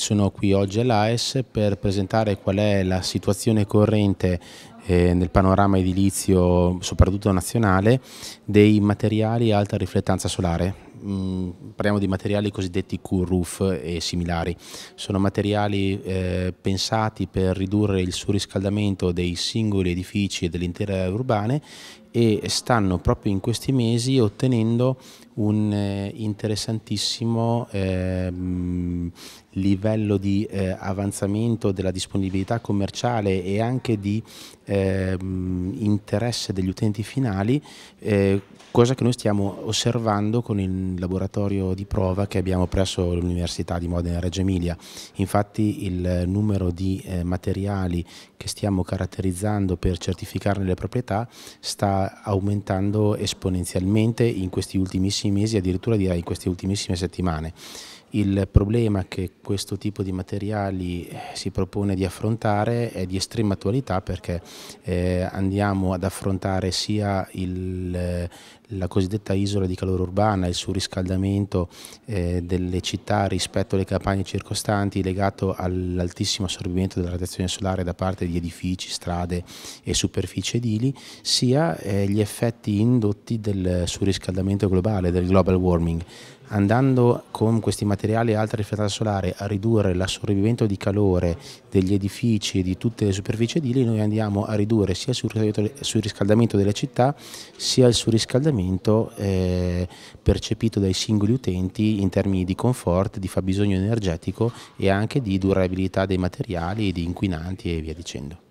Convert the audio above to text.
Sono qui oggi all'AES per presentare qual è la situazione corrente eh, nel panorama edilizio, soprattutto nazionale, dei materiali a alta riflettanza solare, Mm, parliamo di materiali cosiddetti Q-Roof e similari. Sono materiali eh, pensati per ridurre il surriscaldamento dei singoli edifici e dell'intera area urbana e stanno proprio in questi mesi ottenendo un eh, interessantissimo eh, livello di eh, avanzamento della disponibilità commerciale e anche di ehm, interesse degli utenti finali, eh, cosa che noi stiamo osservando con il laboratorio di prova che abbiamo presso l'Università di Modena Reggio Emilia. Infatti il numero di eh, materiali che stiamo caratterizzando per certificarne le proprietà sta aumentando esponenzialmente in questi ultimissimi mesi, addirittura direi in queste ultimissime settimane. Il problema che questo tipo di materiali eh, si propone di affrontare è di estrema attualità perché eh, andiamo ad affrontare sia il, eh, la cosiddetta isola di calore urbana, il surriscaldamento eh, delle città rispetto alle campagne circostanti legato all'altissimo assorbimento della radiazione solare da parte di edifici, strade e superfici edili, sia eh, gli effetti indotti del surriscaldamento globale, del global warming. Andando con questi materiali materiali alta riflettanza solare a ridurre l'assorbimento di calore degli edifici e di tutte le superfici edili, noi andiamo a ridurre sia il surriscaldamento delle città sia il surriscaldamento eh, percepito dai singoli utenti in termini di comfort, di fabbisogno energetico e anche di durabilità dei materiali, di inquinanti e via dicendo.